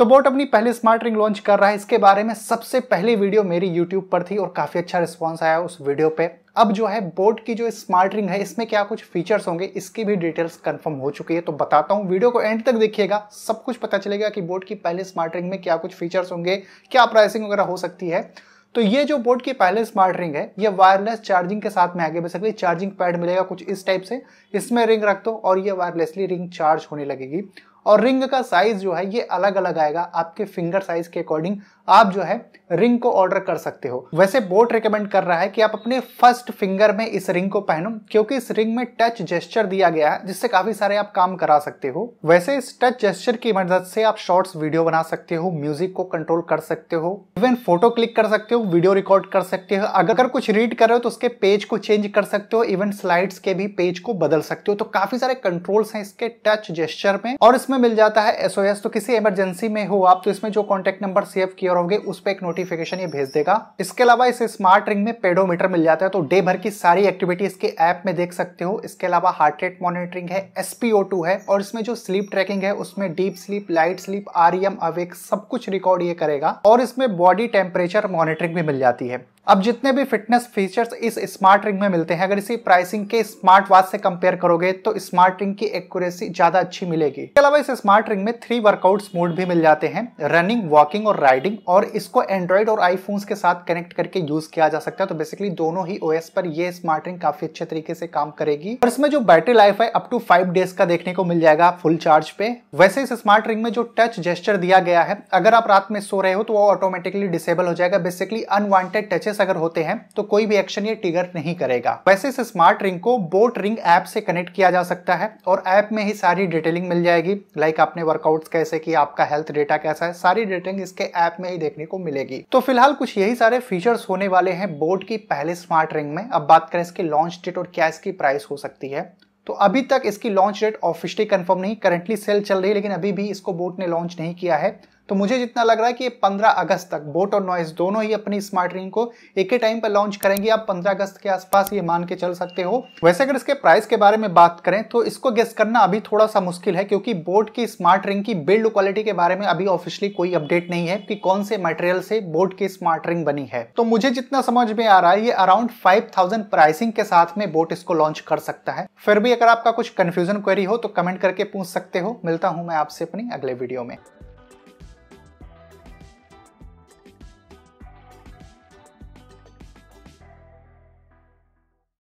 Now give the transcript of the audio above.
तो बोट अपनी पहली स्मार्ट रिंग लॉन्च कर रहा है इसके बारे में सबसे पहली वीडियो मेरी यूट्यूब पर थी और काफ़ी अच्छा रिस्पॉन्स आया उस वीडियो पे अब जो है बोट की जो स्मार्ट रिंग है इसमें क्या कुछ फीचर्स होंगे इसकी भी डिटेल्स कंफर्म हो चुकी है तो बताता हूँ वीडियो को एंड तक देखिएगा सब कुछ पता चलेगा कि बोट की पहले स्मार्ट रिंग में क्या कुछ फीचर्स होंगे क्या प्राइसिंग वगैरह हो सकती है तो ये जो बोट की पहले स्मार्ट रिंग है ये वायरलेस चार्जिंग के साथ में आगे बेसिकली चार्जिंग पैड मिलेगा कुछ इस टाइप से इसमें रिंग रख दो और ये वायरलेसली रिंग चार्ज होने लगेगी और रिंग का साइज जो है ये अलग अलग आएगा आपके फिंगर साइज के अकॉर्डिंग आप जो है रिंग को ऑर्डर कर सकते हो वैसे बोट रिकमेंड कर रहा है कि आप अपने फर्स्ट फिंगर में इस रिंग को पहनो क्योंकि इस रिंग में टच जेस्चर दिया गया है जिससे काफी सारे आप काम करा सकते हो वैसे इस टच जेस्चर की मदद से आप शॉर्ट्स वीडियो बना सकते हो म्यूजिक को कंट्रोल कर सकते हो इवन फोटो क्लिक कर सकते हो वीडियो रिकॉर्ड कर सकते हो अगर कुछ रीड कर रहे हो तो उसके पेज को चेंज कर सकते हो इवन स्लाइड्स के भी पेज को बदल सकते हो तो काफी सारे कंट्रोल्स हैं इसके टच जेस्चर में और इस में मिल जाता है एसओएस तो किसी इमरजेंसी में हो आप तो इसमें जो कॉन्टेक्ट नंबर सेव किया रहोगे उस पर एक नोटिफिकेशन ये भेज देगा इसके अलावा इस स्मार्ट रिंग में पेडोमीटर मिल जाता है तो डे भर की सारी एक्टिविटी इसके ऐप में देख सकते हो इसके अलावा हार्ट रेट मॉनिटरिंग है एसपीओ है और इसमें जो स्लीप ट्रैकिंग है उसमें deep sleep light sleep REM awake सब कुछ रिकॉर्ड ये करेगा और इसमें बॉडी टेम्परेचर मॉनिटरिंग भी मिल जाती है अब जितने भी फिटनेस फीचर्स इस स्मार्ट रिंग में मिलते हैं अगर इसी प्राइसिंग के स्मार्ट वॉच से कंपेयर करोगे तो स्मार्ट रिंग की एक्यूरेसी ज्यादा अच्छी मिलेगी इसके अलावा इस स्मार्ट रिंग में थ्री वर्कआउट मोड भी मिल जाते हैं रनिंग वॉकिंग और राइडिंग और इसको एंड्रॉइड और आईफोन के साथ कनेक्ट करके यूज किया जा सकता है तो बेसिकली दोनों ही ओएस पर यह स्मार्ट रिंग काफी अच्छे तरीके से काम करेगी और इसमें जो बैटरी लाइफ है अप टू फाइव डेज का देखने को मिल जाएगा फुल चार्ज पे वैसे इस स्मार्ट रिंग में जो टच जेस्टर दिया गया है अगर आप रात में सो रहे हो तो वो ऑटोमेटिकली डिसेबल हो जाएगा बेसिकली अनवांटेड टचेस अगर होते हैं तो कोई भी एक्शन ये ट्रिगर नहीं करेगा वैसे इस स्मार्ट रिंग को बोट रिंग ऐप से कनेक्ट किया जा सकता है और ऐप में ही सारी डिटेलिंग मिल जाएगी लाइक आपने वर्कआउट कैसे की आपका हेल्थ डेटा कैसा है सारी डिटेलिंग इसके ऐप में ही देखने को मिलेगी तो फिलहाल कुछ यही सारे फीचर्स होने वाले हैं बोट की पहले स्मार्ट रिंग में अब बात करें इसकी लॉन्च डेट और क्या इसकी प्राइस हो सकती है तो अभी तक इसकी लॉन्च डेट ऑफिशियली कंफर्म नहीं करंटली सेल चल रही है लेकिन अभी भी इसको बोट ने लॉन्च नहीं किया है तो मुझे जितना लग रहा है कि 15 अगस्त तक बोट और नॉइस दोनों ही अपनी स्मार्ट रिंग को एक ही टाइम पर लॉन्च करेंगे आप 15 अगस्त के आसपास ये मान के चल सकते हो वैसे अगर इसके प्राइस के बारे में बात करें तो इसको गेस करना अभी थोड़ा सा मुश्किल है क्योंकि बोट की स्मार्ट रिंग की बिल्ड क्वालिटी के बारे में अभी ऑफिशियली कोई अपडेट नहीं है कि कौन से मटेरियल से बोट की स्मार्ट रिंग बनी है तो मुझे जितना समझ में आ रहा है ये अराउंड फाइव प्राइसिंग के साथ में बोट इसको लॉन्च कर सकता है फिर भी अगर आपका कुछ कंफ्यूजन क्वेरी हो तो कमेंट करके पूछ सकते हो मिलता हूं मैं आपसे अपनी अगले वीडियो में